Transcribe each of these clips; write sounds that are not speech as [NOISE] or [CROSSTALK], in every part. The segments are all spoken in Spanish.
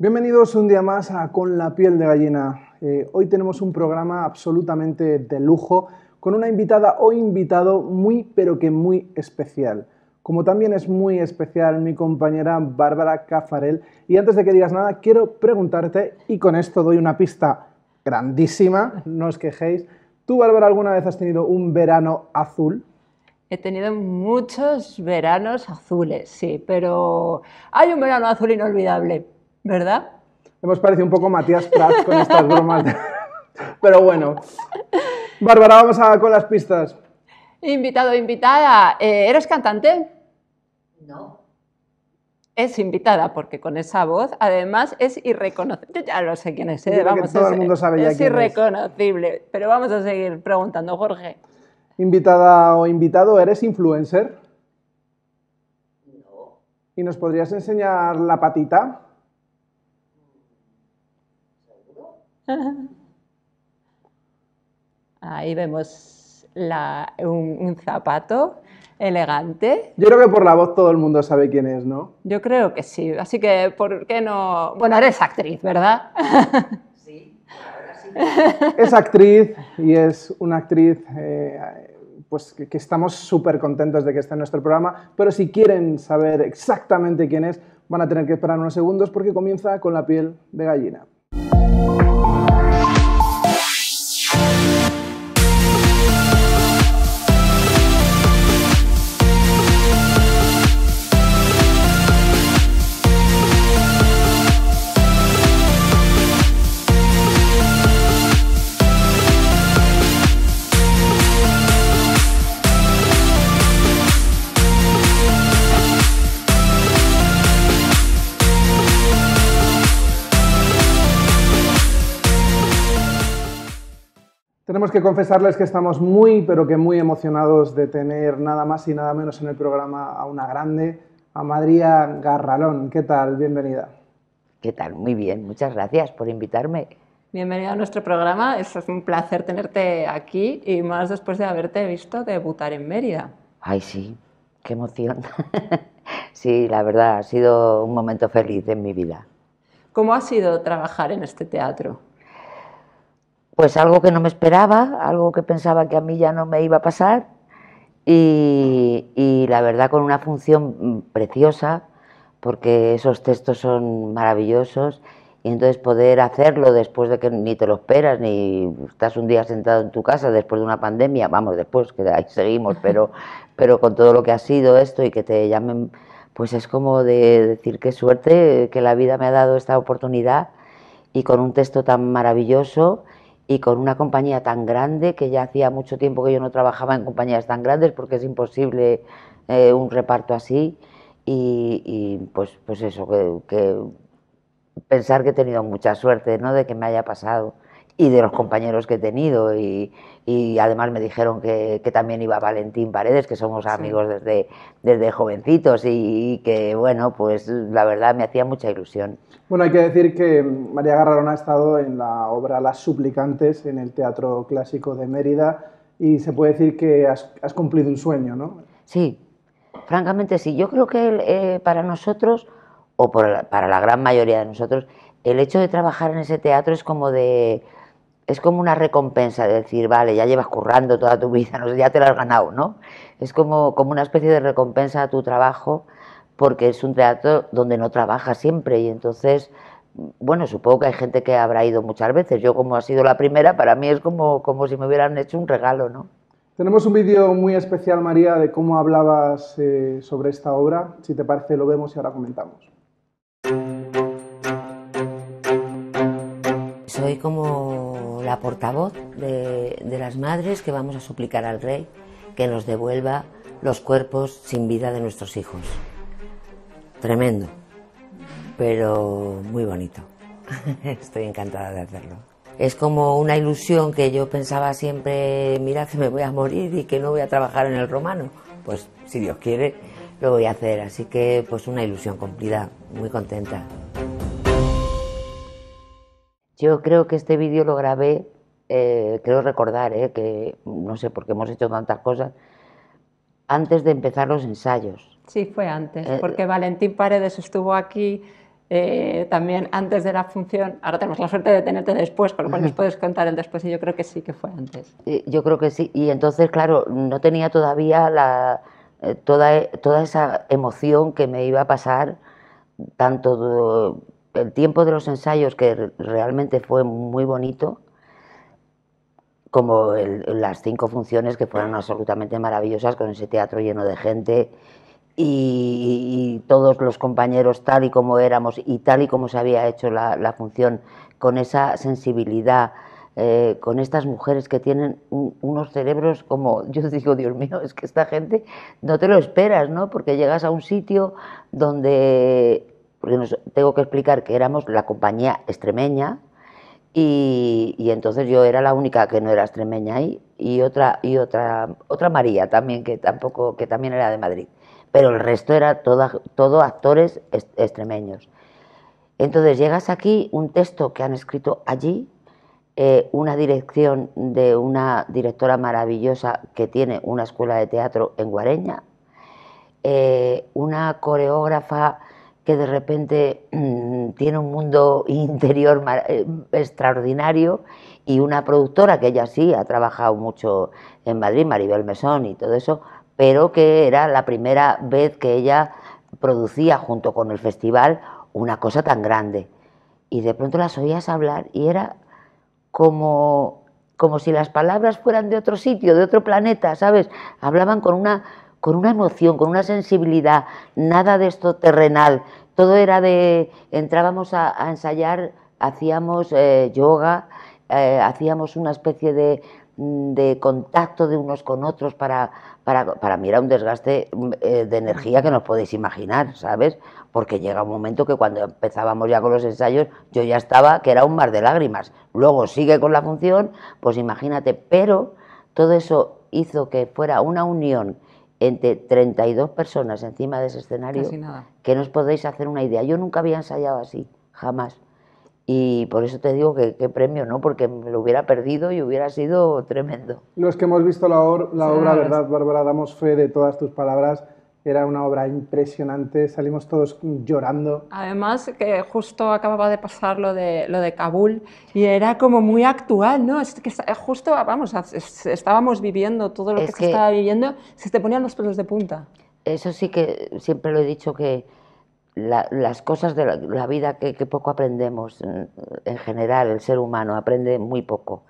Bienvenidos un día más a Con la piel de gallina. Eh, hoy tenemos un programa absolutamente de lujo con una invitada o invitado muy pero que muy especial. Como también es muy especial mi compañera Bárbara Cafarel. Y antes de que digas nada, quiero preguntarte, y con esto doy una pista grandísima, no os quejéis. ¿Tú, Bárbara, alguna vez has tenido un verano azul? He tenido muchos veranos azules, sí, pero hay un verano azul inolvidable ¿Verdad? Hemos parecido un poco Matías Prats con estas bromas. [LAUGHS] Pero bueno. Bárbara, vamos a, con las pistas. Invitado, invitada. Eh, ¿Eres cantante? No. Es invitada porque con esa voz, además, es irreconocible. Ya lo sé quién es. ¿eh? es irreconocible. Pero vamos a seguir preguntando, Jorge. Invitada o invitado, ¿eres influencer? No. ¿Y nos podrías enseñar la patita? [LAUGHS] Ahí vemos un, zapato elegante. Yo creo que por la voz todo el mundo sabe quién es, ¿no? Yo creo que sí, así que ¿por qué no? Bueno, eres actriz, ¿verdad? [LAUGHS] Sí, Es actriz y es una actriz eh, pues que, que estamos súper contentos de que esté en nuestro programa, pero si quieren saber exactamente quién es, van a tener que esperar unos segundos porque comienza con la piel de gallina. que confesarles que estamos muy, pero que muy emocionados de tener nada más y nada menos en el programa a una grande, a María Garralón. ¿Qué tal? Bienvenida. ¿Qué tal? Muy bien, muchas gracias por invitarme. Bienvenida a nuestro programa, es un placer tenerte aquí y más después de haberte visto debutar en Mérida. Ay, sí, qué emoción. [LAUGHS] sí, la verdad, ha sido un momento feliz en mi vida. ¿Cómo ha sido trabajar en este teatro? pues algo que no me esperaba, algo que pensaba que a mí ya no me iba a pasar y, la verdad con una función mm, preciosa porque esos textos son maravillosos y entonces poder hacerlo después de que ni te lo esperas ni estás un día sentado en tu casa después de una pandemia, vamos después que ahí seguimos, [LAUGHS] pero, pero con todo lo que ha sido esto y que te llamen, pues es como de decir qué suerte que la vida me ha dado esta oportunidad y con un texto tan maravilloso y con una compañía tan grande que ya hacía mucho tiempo que yo no trabajaba en compañías tan grandes porque es imposible eh, un reparto así y, y pues, pues eso, que, que, pensar que he tenido mucha suerte ¿no? de que me haya pasado y de los compañeros que he tenido. Y, además me dijeron que, que, también iba Valentín Paredes, que somos amigos desde, desde jovencitos y, que, bueno, pues la verdad me hacía mucha ilusión. Bueno, hay que decir que María Garrarón ha estado en la obra Las Suplicantes en el Teatro Clásico de Mérida y se puede decir que has, cumplido un sueño, ¿no? Sí, francamente sí. Yo creo que eh, para nosotros, o para la gran mayoría de nosotros, el hecho de trabajar en ese teatro es como de es como una recompensa de decir, vale, ya llevas currando toda tu vida, no ya te lo has ganado, ¿no? Es como, como una especie de recompensa a tu trabajo, porque es un teatro donde no trabajas siempre y entonces, bueno, supongo que hay gente que habrá ido muchas veces. Yo como ha sido la primera, para mí es como, si me hubieran hecho un regalo, ¿no? Tenemos un vídeo muy especial, María, de cómo hablabas eh, sobre esta obra. Si te parece, lo vemos y ahora comentamos. Soy como la portavoz de, las madres que vamos a suplicar al rey que nos devuelva los cuerpos sin vida de nuestros hijos. Tremendo, pero muy bonito. [LAUGHS] Estoy encantada de hacerlo. Es como una ilusión que yo pensaba siempre, mira que me voy a morir y que no voy a trabajar en el romano. Pues si Dios quiere, lo voy a hacer. Así que pues una ilusión cumplida, muy contenta. Yo creo que este vídeo lo grabé, eh, creo recordar, eh, que no sé por qué hemos hecho tantas cosas, antes de empezar los ensayos. Sí, fue antes, eh, porque Valentín Paredes estuvo aquí también antes de la función. Ahora tenemos la suerte de tenerte después, por lo cual nos [LAUGHS] puedes contar el después y yo creo que sí que fue antes. Yo creo que sí, y entonces, claro, no tenía todavía toda, toda esa emoción que me iba a pasar, tanto el tiempo de los ensayos, que realmente fue muy bonito, como las cinco funciones que fueron absolutamente maravillosas con ese teatro lleno de gente y, todos los compañeros tal y como éramos y tal y como se había hecho la, función, con esa sensibilidad, eh, con estas mujeres que tienen unos cerebros como, [LAUGHS] yo digo, Dios mío, es que esta gente no te lo esperas, ¿no? Porque llegas a un sitio donde porque tengo que explicar que éramos la compañía extremeña y, entonces yo era la única que no era extremeña ahí y otra y otra otra María también que tampoco que también era de Madrid, pero el resto era todo, todo actores extremeños. Entonces llegas aquí, un texto que han escrito allí, eh, una dirección de una directora maravillosa que tiene una escuela de teatro en Guareña, eh, una coreógrafa que de repente mm, tiene un mundo [LAUGHS] interior eh, extraordinario y una productora que ella sí ha trabajado mucho en Madrid, Maribel Mesón y todo eso, pero que era la primera vez que ella producía junto con el festival una cosa tan grande. Y de pronto las oías hablar y era como, como si las palabras fueran de otro sitio, de otro planeta, ¿sabes? Hablaban con una con una emoción, con una sensibilidad, nada de esto terrenal. Todo era de, entrábamos a, ensayar, hacíamos eh, yoga, eh, hacíamos una especie de, mm, de, contacto de unos con otros para, para, para mí era un desgaste mm, eh, de energía que nos podéis imaginar, ¿sabes? Porque llega un momento que cuando empezábamos ya con los ensayos, yo ya estaba, que era un mar de lágrimas. Luego sigue con la función, pues imagínate, pero todo eso hizo que fuera una unión entre 32 personas encima de ese escenario, que nos podéis hacer una idea. Yo nunca había ensayado así, jamás. Y por eso te digo que, premio, ¿no? Porque me lo hubiera perdido y hubiera sido tremendo. Los que hemos visto la, la obra, ¿verdad, Bárbara? Damos fe de todas tus palabras era una obra impresionante, salimos todos llorando. Además, que justo acababa de pasar lo de, lo de Kabul y era como muy actual, ¿no? Es que justo, vamos, estábamos viviendo todo lo que, se estaba viviendo, se te ponían los pelos de punta. Eso sí que siempre lo he dicho que las cosas de la, vida que, poco aprendemos en general, el ser humano aprende muy poco.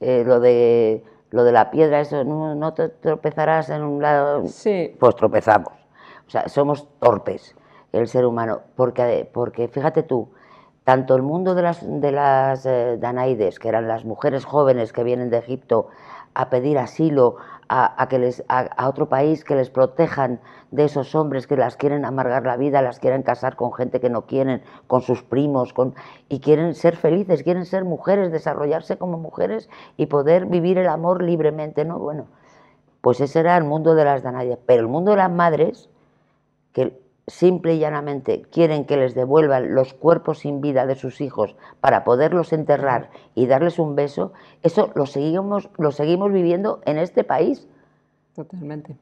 Eh, lo de lo de la piedra, eso no, te tropezarás en un lado. Sí. Pues tropezamos somos torpes el ser humano, porque, porque fíjate tú, tanto el mundo de las, de las eh, Danaides, que eran las mujeres jóvenes que vienen de Egipto a pedir asilo a, que les, a, otro país que les protejan de esos hombres que las quieren amargar la vida, las quieren casar con gente que no quieren, con sus primos, con, y quieren ser felices, quieren ser mujeres, desarrollarse como mujeres y poder vivir el amor libremente, ¿no? Bueno, pues ese era el mundo de las Danaides. Pero el mundo de las madres, que simple y llanamente quieren que les devuelvan los cuerpos sin vida de sus hijos para poderlos enterrar y darles un beso, eso lo seguimos, lo seguimos viviendo en este país. Totalmente.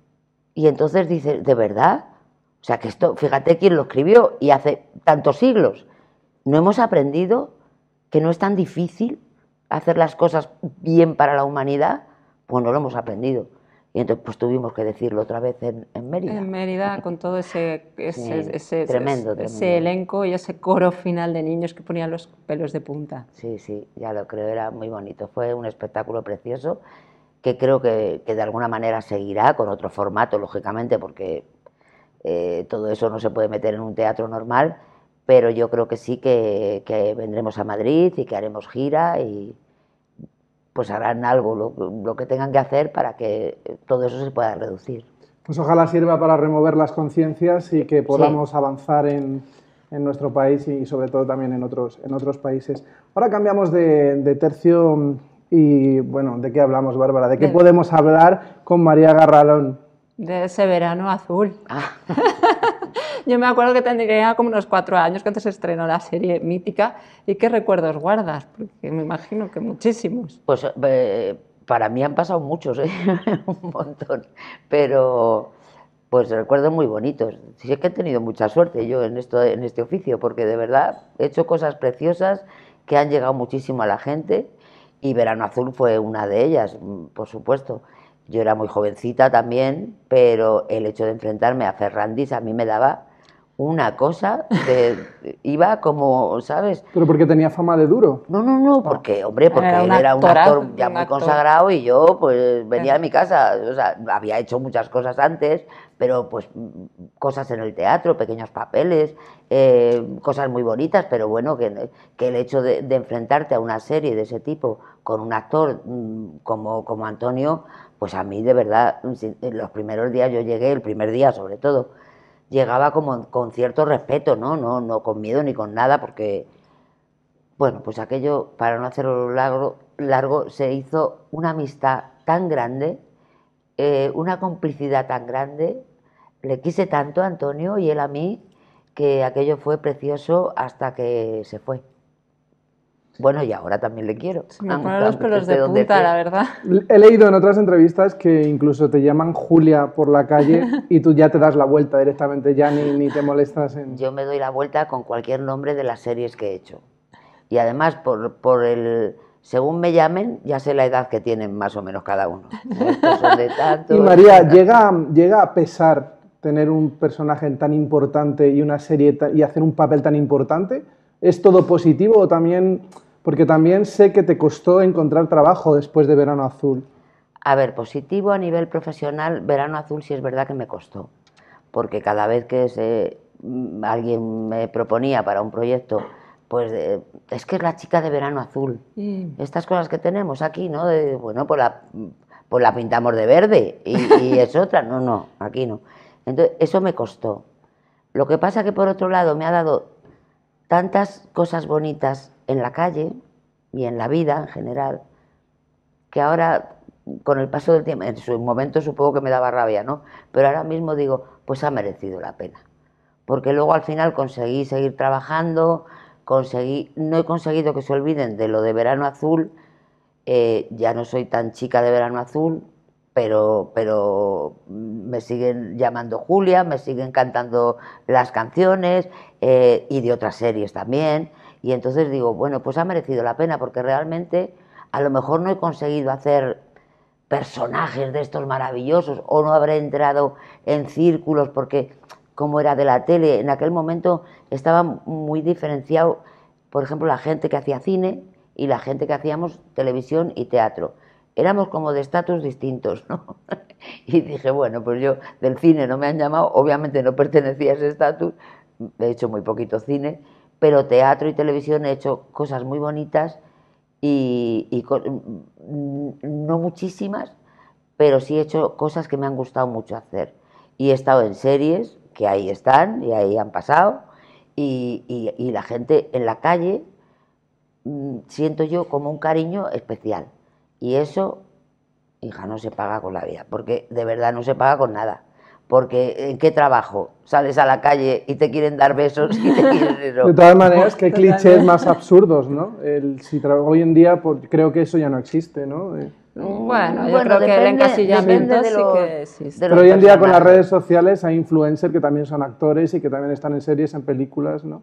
Y entonces dice, ¿de verdad? O sea, que esto, fíjate quién lo escribió y hace tantos siglos. ¿No hemos aprendido que no es tan difícil hacer las cosas bien para la humanidad? Pues no lo hemos aprendido. Y entonces pues tuvimos que decirlo otra vez en, Mérida. En Mérida, con todo ese, ese elenco y ese coro final de niños que ponían los pelos de punta. Sí, sí, ya lo creo, era muy bonito. Fue un espectáculo precioso que creo que, de alguna manera seguirá con otro formato, lógicamente, porque eh, todo eso no se puede meter en un teatro normal, pero yo creo que sí que, que vendremos a Madrid y que haremos gira y, pues harán algo, lo, que tengan que hacer para que todo eso se pueda reducir. Pues ojalá sirva para remover las conciencias y que podamos avanzar en, en nuestro país y sobre todo también en otros, en otros países. Ahora cambiamos de, tercio y, bueno, ¿de qué hablamos, Bárbara? ¿De qué podemos hablar con María Garralón? De ese verano azul. Ah. [LAUGHS] Yo me acuerdo que tenía como unos cuatro años cuando se estrenó la serie mítica. ¿Y qué recuerdos guardas? Porque me imagino que muchísimos. Pues eh, para mí han pasado muchos, ¿eh? [LAUGHS] un montón. Pero pues recuerdos muy bonitos. Sí es que he tenido mucha suerte yo en, esto, en este oficio, porque de verdad he hecho cosas preciosas que han llegado muchísimo a la gente y Verano Azul fue una de ellas, por supuesto. Yo era muy jovencita también, pero el hecho de enfrentarme a Ferrandis a mí me daba una cosa, iba como, ¿sabes? ¿Pero porque tenía fama de duro? No, no, no, porque, hombre, porque él era un actor ya muy consagrado y yo, pues, venía a mi eh. casa. O sea, había hecho muchas cosas antes, pero, pues, cosas en el teatro, pequeños papeles, eh, cosas muy bonitas, pero bueno, que, que el hecho de, enfrentarte a una serie de ese tipo con un actor mm, como, como Antonio, pues a mí, de verdad, los primeros días yo llegué, el primer día sobre todo, llegaba como con cierto respeto, ¿no? No, no con miedo ni con nada, porque, bueno, pues aquello, para no hacerlo largo, largo se hizo una amistad tan grande, eh, una complicidad tan grande. Le quise tanto a Antonio y él a mí, que aquello fue precioso hasta que se fue. Bueno, y ahora también le quiero. Me ponen los pelos de puta, la verdad. He leído en otras entrevistas que incluso te llaman Julia por la calle [LAUGHS] y tú ya te das la vuelta directamente, ya ni, te molestas en... Yo me doy la vuelta con cualquier nombre de las series que he hecho. Y además, por, el... Según me llamen, ya sé la edad que tienen más o menos cada uno. [LAUGHS] y María, llega, llega a pesar tener un personaje tan importante y una serie y hacer un papel tan importante. ¿Es todo positivo o también porque también sé que te costó encontrar trabajo después de Verano Azul. A ver, positivo a nivel profesional, Verano Azul sí es verdad que me costó. Porque cada vez que mm, alguien me proponía para un proyecto, pues eh, es que es la chica de Verano Azul. Estas cosas que tenemos aquí, ¿no? bueno, pues, pues la, pintamos de verde y, [LAUGHS] es otra. No, no, aquí no. Entonces, eso me costó. Lo que pasa que por otro lado me ha dado tantas cosas bonitas en la calle y en la vida en general, que ahora con el paso del tiempo, en su momento supongo que me daba rabia, ¿no? Pero ahora mismo digo, pues ha merecido la pena. Porque luego al final conseguí seguir trabajando, conseguí, no he conseguido que se olviden de lo de verano azul, eh, ya no soy tan chica de verano azul, pero, me siguen llamando Julia, me siguen cantando las canciones eh, y de otras series también. Y entonces digo, bueno, pues ha merecido la pena porque realmente a lo mejor no he conseguido hacer personajes de estos maravillosos o no habré entrado en círculos porque como era de la tele, en aquel momento estaba muy diferenciado, por ejemplo, la gente que hacía cine y la gente que hacíamos televisión y teatro éramos como de estatus distintos, ¿no? [LAUGHS] y dije, bueno, pues yo del cine no me han llamado, obviamente no pertenecía a ese estatus, he hecho muy poquito cine, pero teatro y televisión he hecho cosas muy bonitas y, mm, no muchísimas, pero sí he hecho cosas que me han gustado mucho hacer. Y he estado en series, que ahí están y ahí han pasado, y la gente en la calle mm, siento yo como un cariño especial y eso, hija, no se paga con la vida, porque de verdad no se paga con nada. Porque ¿en qué trabajo? Sales a la calle y te quieren dar besos y te quieren [LAUGHS] De todas maneras, qué clichés más absurdos, ¿no? El, si hoy en día pues, creo que eso ya no existe, ¿no? Eh, mm, bueno, yo creo que el encasillamiento que existe. Pero hoy en día con las redes sociales hay influencers que también son actores y que también están en series, en películas, ¿no?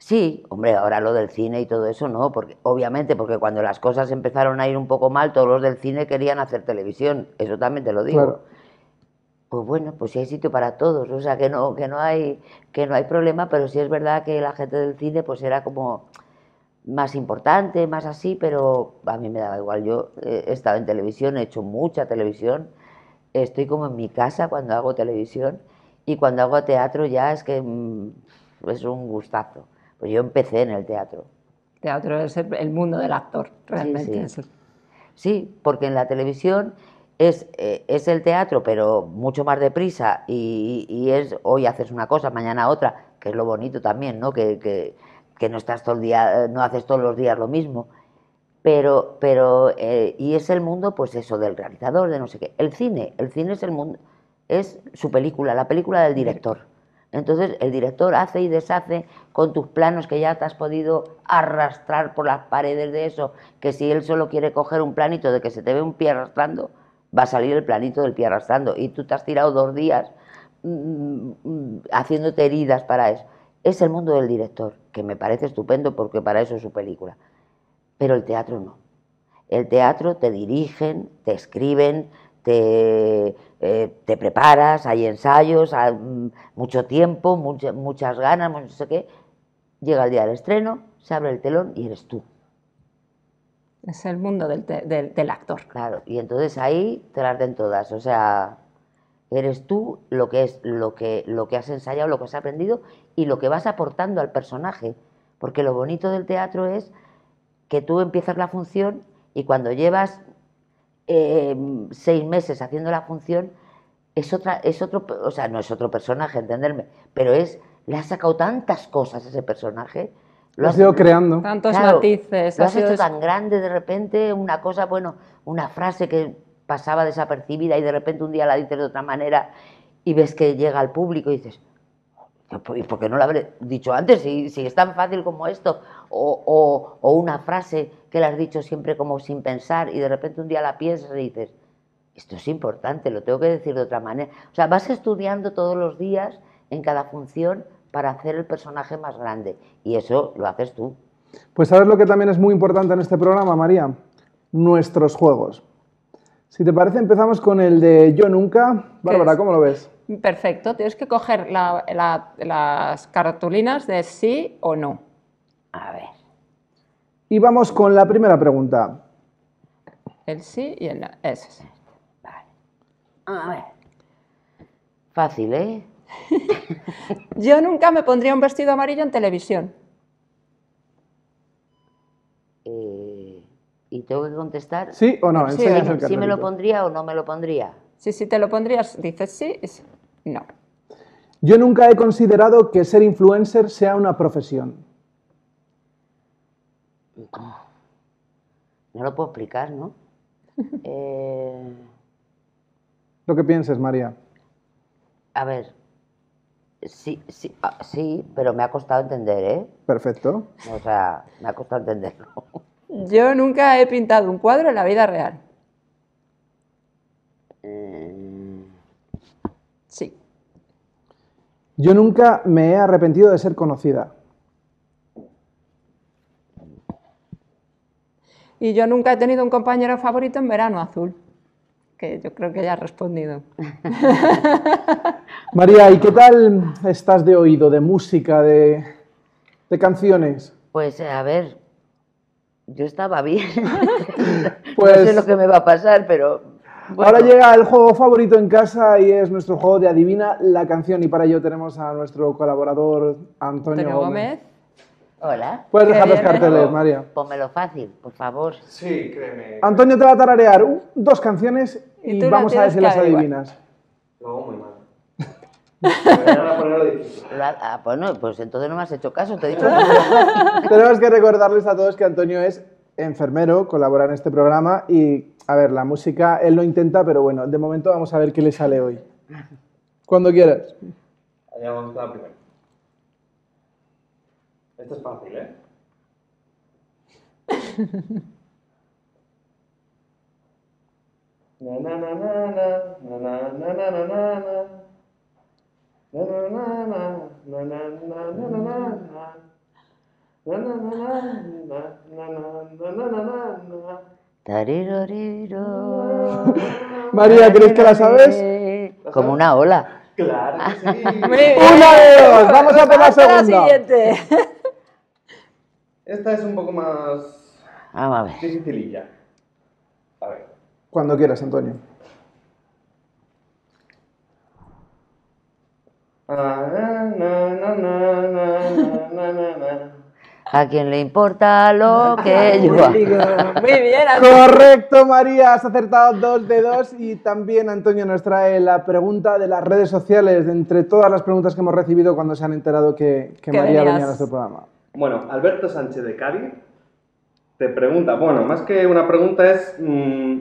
Sí, hombre, ahora lo del cine y todo eso no, porque obviamente, porque cuando las cosas empezaron a ir un poco mal, todos los del cine querían hacer televisión, eso también te lo digo. Pues bueno, pues sí hay sitio para todos, o sea que no, que no hay, que no hay problema, pero sí es verdad que la gente del cine pues era como más importante, más así, pero a mí me daba igual. Yo eh, he estado en televisión, he hecho mucha televisión, estoy como en mi casa cuando hago televisión y cuando hago teatro ya es que mm, es un gustazo. Pues yo empecé en el teatro. teatro es el mundo del actor, realmente. Sí, porque en la televisión es, eh, es, el teatro, pero mucho más deprisa y, es hoy haces una cosa, mañana otra, que es lo bonito también, ¿no? Que, que no estás todo el día, no haces todos los días lo mismo. Pero, pero, eh, y es el mundo, pues eso, del realizador, de no sé qué. El cine, el cine es el mundo, es su película, la película del director. Entonces el director hace y deshace con tus planos que ya te has podido arrastrar por las paredes de eso, que si él solo quiere coger un planito de que se te ve un pie arrastrando, va a salir el planito del pie arrastrando y tú te has tirado dos días mm, mm, mm, haciéndote heridas para eso. Es el mundo del director, que me parece estupendo porque para eso es su película, pero el teatro no. El teatro te dirigen, te escriben, te... Eh, te preparas, hay ensayos, hay mm, mucho tiempo, muchas ganas, no sé qué. Llega el día del estreno, se abre el telón y eres tú. Es el mundo del, actor. Claro, y entonces ahí te las den todas. O sea, eres tú lo que es, lo que, lo que has ensayado, lo que has aprendido y lo que vas aportando al personaje. Porque lo bonito del teatro es que tú empiezas la función y cuando llevas eh, seis meses haciendo la función, es otra, es otro, o sea, no es otro personaje, entenderme, pero es, le has sacado tantas cosas a ese personaje. Lo has ido creando. Tantos matices. Lo has hecho tan grande de repente, una cosa, bueno, una frase que pasaba desapercibida y de repente un día la dices de otra manera y ves que llega al público y dices, pues, ¿y por qué no lo habré dicho antes? Si, si es tan fácil como esto. O, o, o, una frase que la has dicho siempre como sin pensar y de repente un día la piensas y dices, esto es importante, lo tengo que decir de otra manera. O sea, vas estudiando todos los días en cada función para hacer el personaje más grande. Y eso lo haces tú. Pues sabes lo que también es muy importante en este programa, María. Nuestros juegos. Si te parece, empezamos con el de Yo Nunca. Bárbara, ¿cómo lo ves? Perfecto. Tienes que coger las cartulinas de sí o no. A ver. Y vamos con la primera pregunta. El sí y el no. Fácil, ¿eh? [LAUGHS] Yo nunca me pondría un vestido amarillo en televisión. Eh, ¿Y tengo que contestar? Sí o no. Sí, me, me lo pondría o no me lo pondría? Sí, sí, te lo pondrías. Dices sí, sí. no. Yo nunca he considerado que ser influencer sea una profesión. No lo puedo explicar, ¿no? [LAUGHS] eh qué que pienses, María. A ver, sí, sí, ah, sí, pero me ha costado entender, ¿eh? Perfecto. O sea, me ha costado entenderlo. [LAUGHS] Yo nunca he pintado un cuadro en la vida real. Mm. Sí. Yo nunca me he arrepentido de ser conocida. Y yo nunca he tenido un compañero favorito en verano azul que yo creo que ya ha respondido. [LAUGHS] María, ¿y qué tal estás de oído, de música, de, canciones? Pues eh, a ver, yo estaba bien. [LAUGHS] pues, no sé lo que me va a pasar, pero. Ahora llega el juego favorito en casa y es nuestro juego de Adivina la canción. Y para ello tenemos a nuestro colaborador Antonio, Gómez. Hola. Puedes dejar los ¿eh? carteles, María. Pónmelo fácil, por favor. Sí, créeme. Antonio te va a tararear dos canciones y, vamos a ver si las adivinas. No, muy mal. [LAUGHS] ah, bueno, pues entonces no me has hecho caso, te he dicho. [LAUGHS] Tenemos que recordarles a todos que Antonio es enfermero, colabora en este programa y, a ver, la música él lo intenta, pero bueno, de momento vamos a ver qué le sale hoy. Cuando quieras. Allá vamos Esto es fácil, ¿eh? [LAUGHS] María, ¿crees que la sabes? Como una ola. Claro. Una de dos, vamos a por la segunda. Esta es un poco más. Ah, vale. A ver. Cuando quieras, Antonio. [LAUGHS] A quien le importa lo que [LAUGHS] yo. Muy bien, Correcto, María. Has acertado dos de dos. Y también Antonio nos trae la pregunta de las redes sociales, entre todas las preguntas que hemos recibido cuando se han enterado que, María venía a nuestro programa. Bueno, Alberto Sánchez de Cádiz te pregunta, bueno, más que una pregunta es, mm,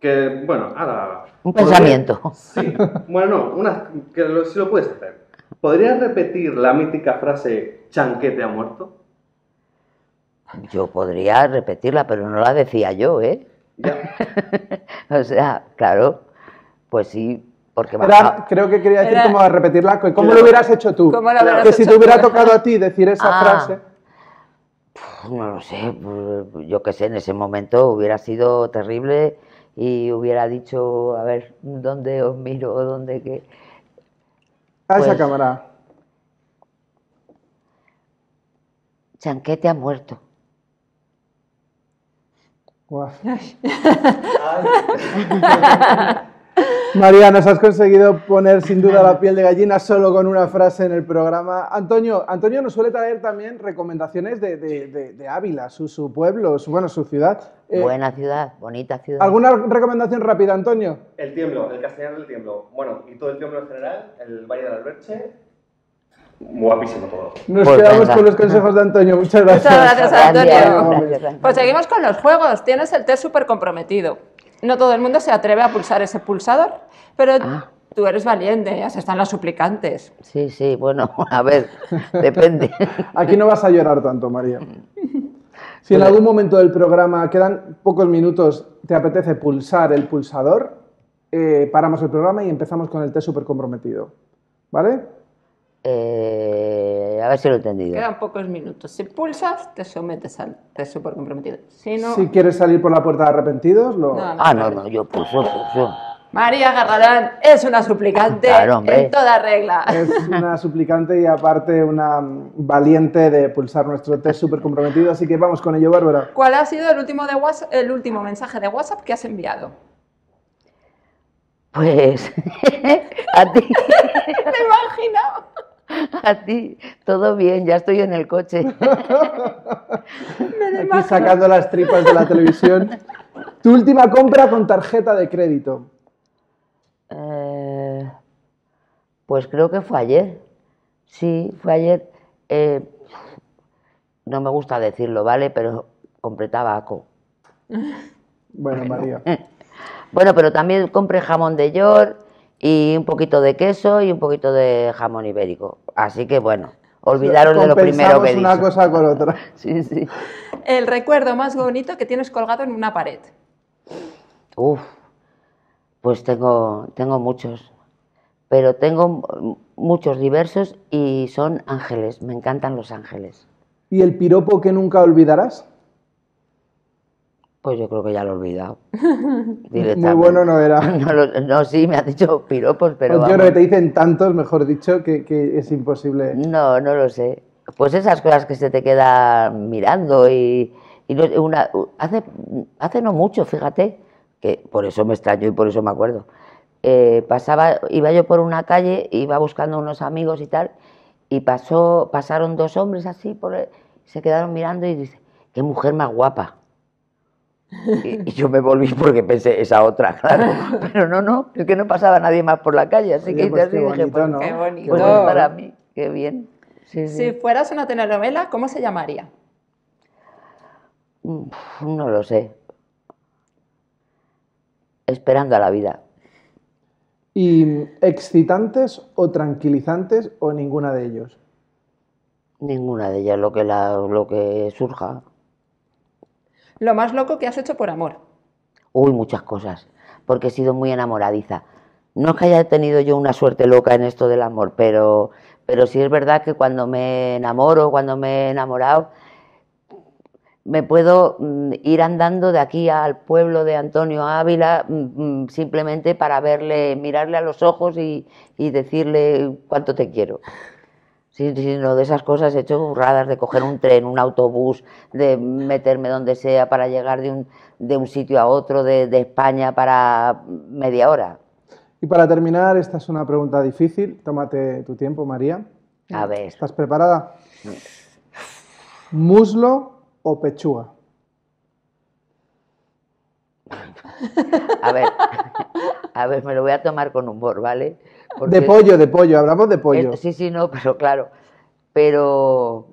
que, bueno, ahora... Un pensamiento. sí, bueno, no, que si lo puedes hacer. ¿Podrías repetir la mítica frase, chanquete ha muerto? Yo podría repetirla, pero no la decía yo, ¿eh? Ya. [LAUGHS] o sea, claro, pues sí, porque creo que quería decir cómo repetirla, cómo lo hubieras hecho tú. que si te hubiera tocado a ti decir esa ah. frase. no lo sé, pues, yo qué sé, en ese momento hubiera sido terrible y hubiera dicho, a ver, ¿dónde os miro? ¿Dónde qué? a esa pues cámara. Chanquete ha muerto. Guau. [LAUGHS] María, nos has conseguido poner sin duda la piel de gallina solo con una frase en el programa. Antonio, Antonio nos suele traer también recomendaciones de, Ávila, su, pueblo, su, bueno, su ciudad. Eh, Buena ciudad, bonita ciudad. ¿Alguna recomendación rápida, Antonio? El tiemblo, el castellano del tiemblo. Bueno, y todo el tiemblo en general, el Valle del Alberche, Guapísimo todo. Nos pues quedamos con los consejos de Antonio. Muchas gracias. Muchas gracias, Antonio. pues seguimos con los juegos. Tienes el test súper comprometido. No todo el mundo se atreve a pulsar ese pulsador, pero ah. tú eres valiente, ya están las suplicantes. Sí, sí, bueno, [LAUGHS] a ver, depende. [LAUGHS] Aquí no vas a llorar tanto, María. [LAUGHS] Si en algún momento del programa quedan pocos minutos, te apetece pulsar el pulsador, eh, paramos el programa y empezamos con el té súper comprometido. ¿Vale? Eh, a ver si lo he entendido. Quedan pocos minutos. Si pulsas, te sometes al test súper comprometido. Si, si quieres salir por la puerta de arrepentidos, lo... ah, no, no, yo pulso, pulso. María Garradán es una suplicante en toda regla. Es una suplicante y aparte una valiente de pulsar nuestro test súper comprometido, así que vamos con ello, Bárbara. ¿Cuál ha sido el último, de WhatsApp, el último mensaje de WhatsApp que has enviado? Pues [LAUGHS] a ti. [LAUGHS] Me imagino. A ti, todo bien, ya estoy en el coche. Aquí sacando las tripas de la televisión. ¿Tu última compra con tarjeta de crédito? Eh, pues creo que fue ayer. Sí, fue ayer. Eh, no me gusta decirlo, ¿vale? Pero compré tabaco. Bueno, bueno. María. [LAUGHS] Bueno, pero también compré jamón de york, y un poquito de queso y un poquito de jamón ibérico. Así que bueno, olvidaros de lo primero que una cosa con otra. [LAUGHS] Sí, sí. El recuerdo más bonito que tienes colgado en una pared. Uf, pues tengo, tengo muchos, pero tengo muchos diversos y son ángeles, me encantan los ángeles. ¿Y el piropo que nunca olvidarás? Pues yo creo que ya lo he olvidado. [LAUGHS] Muy bueno no era. [LAUGHS] No, sí, me ha dicho piropos, pero. Pues yo creo que te dicen tantos, mejor dicho, que, es imposible. No, no lo sé. Pues esas cosas que se te quedan mirando y. una, hace, hace no mucho, fíjate, que por eso me extraño y por eso me acuerdo. Eh, pasaba, iba yo por una calle, iba buscando unos amigos y tal, y pasó, pasaron dos hombres así, por, se quedaron mirando y dice, qué mujer más guapa. Y, yo me volví porque pensé, esa otra, [LAUGHS] claro. Pero no, no, es que no pasaba nadie más por la calle, así que pues dije, pues, qué pues, bonito. Pues, para mí, qué bien. Si fueras una telenovela, ¿cómo se llamaría? no lo sé. Esperando a la vida. ¿Y excitantes o tranquilizantes o ninguna de ellos? Ninguna de ellas, lo que, lo que surja. Lo más loco que has hecho por amor. Uy, muchas cosas, porque he sido muy enamoradiza. No es que haya tenido yo una suerte loca en esto del amor, pero, pero sí es verdad que cuando me enamoro, cuando me he enamorado, me puedo mm, ir andando de aquí al pueblo de Antonio Ávila mm, mm, simplemente para verle, mirarle a los ojos y, y decirle cuánto te quiero sino de esas cosas, he hecho burradas de coger un tren, un autobús, de meterme donde sea para llegar de un, sitio a otro, de, de España para media hora. Y para terminar, esta es una pregunta difícil, tómate tu tiempo, María. A ver. ¿Estás preparada? ¿Muslo o pechuga? A ver, a ver, me lo voy a tomar con humor, ¿vale? de pollo, de pollo, hablamos de pollo. Eh, sí, sí, no, pero claro. Pero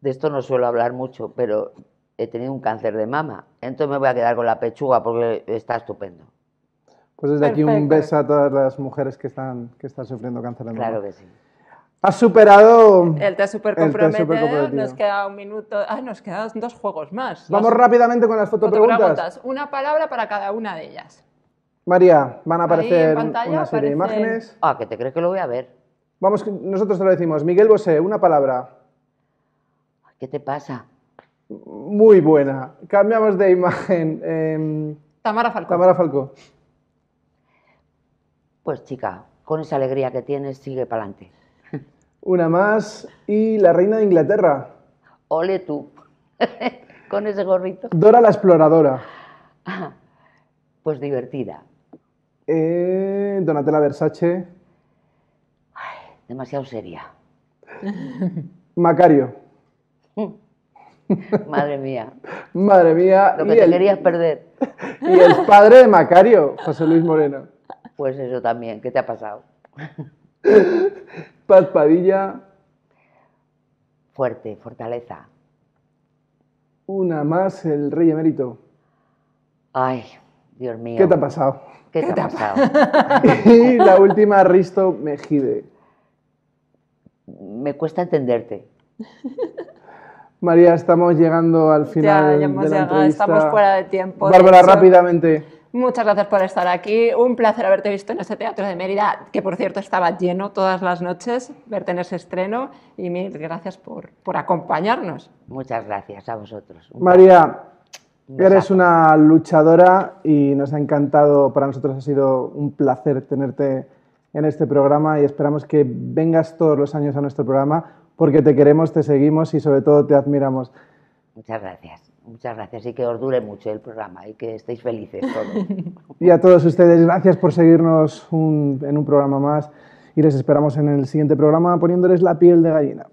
de esto no suelo hablar mucho, pero he tenido un cáncer de mama. Entonces me voy a quedar con la pechuga porque está estupendo. Pues desde aquí un beso a todas las mujeres que están, que están sufriendo cáncer de mama. Claro que sí. Has superado. El te super comprometido. Nos queda un minuto. Ah, nos quedan dos juegos más. Vamos rápidamente con las fotopreguntas. Una palabra para cada una de ellas. María, van a aparecer una serie de imágenes. Ah, que te crees que lo voy a ver. Vamos, nosotros te lo decimos. Miguel Bosé, una palabra. ¿Qué te pasa? Muy buena. Cambiamos de imagen. Em, Tamara Falco. Tamara Falcó. Pues chica, con esa alegría que tienes, sigue para adelante. Una más. Y la reina de Inglaterra. Ole tú. [LAUGHS] Con ese gorrito. Dora la exploradora. Ah, pues divertida. Eh, Donatella Versace. demasiado seria. [LAUGHS] Macario. [LAUGHS] Madre mía. Madre mía. Lo que te querías perder. Y el padre de Macario, José Luis Moreno. Pues eso también, ¿qué te ha pasado? Paz, Padilla. Fuerte, fortaleza. Una más, el rey emérito. Ay, Dios mío. ¿Qué te ha pasado? ¿Qué, te, ha pasado? [LAUGHS] y la última, Risto Mejide. Me cuesta entenderte. María, estamos llegando al final. Ya, ya hemos llegado, estamos fuera de tiempo. Bárbara, rápidamente. Muchas gracias por estar aquí. Un placer haberte visto en este Teatro de Mérida, que por cierto estaba lleno todas las noches, verte en ese estreno y mil gracias por, por acompañarnos. Muchas gracias a vosotros. María, eres una luchadora y nos ha encantado, para nosotros ha sido un placer tenerte en este programa y esperamos que vengas todos los años a nuestro programa porque te queremos, te seguimos y sobre todo te admiramos. Muchas gracias. Muchas gracias y que os dure mucho el programa y que estéis felices todos. [LAUGHS] y a todos ustedes, gracias por seguirnos en un programa más y les esperamos en el siguiente programa poniéndoles la piel de gallina.